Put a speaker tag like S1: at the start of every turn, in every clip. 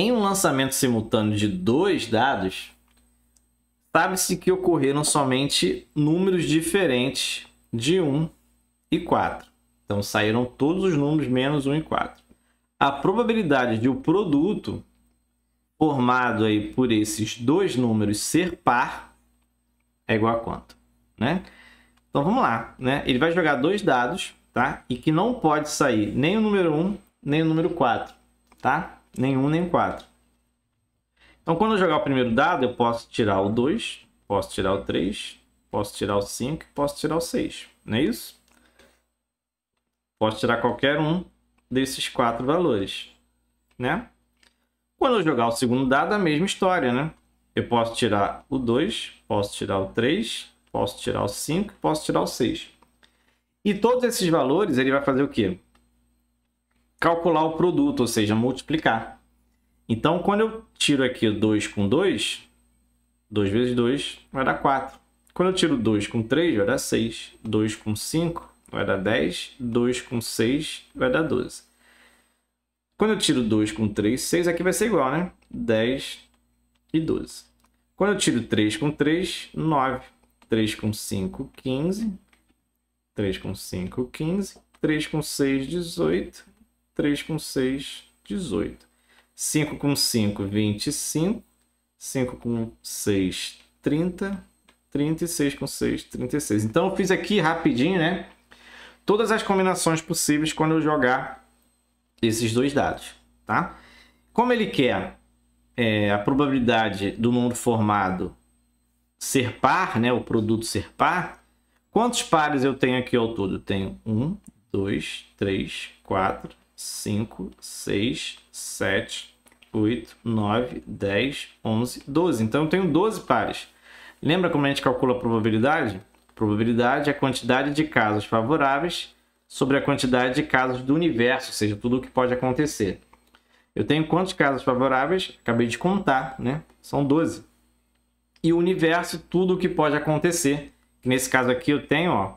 S1: Em um lançamento simultâneo de dois dados, sabe-se que ocorreram somente números diferentes de 1 e 4. Então saíram todos os números menos 1 e 4. A probabilidade de o produto formado aí por esses dois números ser par é igual a quanto, né? Então vamos lá, né? Ele vai jogar dois dados, tá? E que não pode sair nem o número 1, nem o número 4, tá? nenhum nem 4. Então, quando eu jogar o primeiro dado, eu posso tirar o 2, posso tirar o 3, posso tirar o 5 posso tirar o 6. Não é isso? Posso tirar qualquer um desses quatro valores, né? Quando eu jogar o segundo dado, a mesma história, né? Eu posso tirar o 2, posso tirar o 3, posso tirar o 5, posso tirar o 6. E todos esses valores, ele vai fazer o quê? calcular o produto, ou seja, multiplicar. Então, quando eu tiro aqui 2 com 2, 2 vezes 2 vai dar 4. Quando eu tiro 2 com 3, vai dar 6. 2 com 5 vai dar 10. 2 com 6 vai dar 12. Quando eu tiro 2 com 3, 6 aqui vai ser igual, né? 10 e 12. Quando eu tiro 3 com 3, 9. 3 com 5, 15. 3 com 5, 15. 3 com 6, 18. 3 com 6, 18. 5 com 5, 25. 5 com 6, 30. 36 com 6, 36. Então eu fiz aqui rapidinho, né? Todas as combinações possíveis quando eu jogar esses dois dados, tá? Como ele quer é, a probabilidade do número formado ser par, né? O produto ser par. Quantos pares eu tenho aqui ao todo? Eu tenho 1, 2, 3, 4, 5, 6, 7, 8, 9, 10, 11, 12. Então eu tenho 12 pares. Lembra como a gente calcula a probabilidade? Probabilidade é a quantidade de casos favoráveis sobre a quantidade de casos do universo, ou seja, tudo o que pode acontecer. Eu tenho quantos casos favoráveis? Acabei de contar, né? São 12. E o universo, tudo o que pode acontecer. Nesse caso aqui eu tenho ó,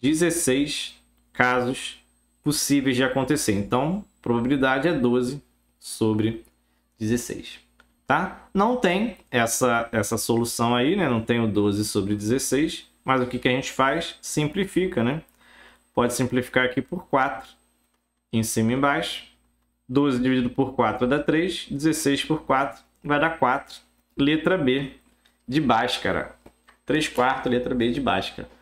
S1: 16 casos favoráveis possíveis de acontecer. Então, probabilidade é 12 sobre 16. Tá? Não tem essa, essa solução aí, né? não tem o 12 sobre 16, mas o que, que a gente faz? Simplifica, né? Pode simplificar aqui por 4, em cima e embaixo. 12 dividido por 4 dá 3, 16 por 4 vai dar 4. Letra B de Bhaskara. 3 quartos, letra B de Bhaskara.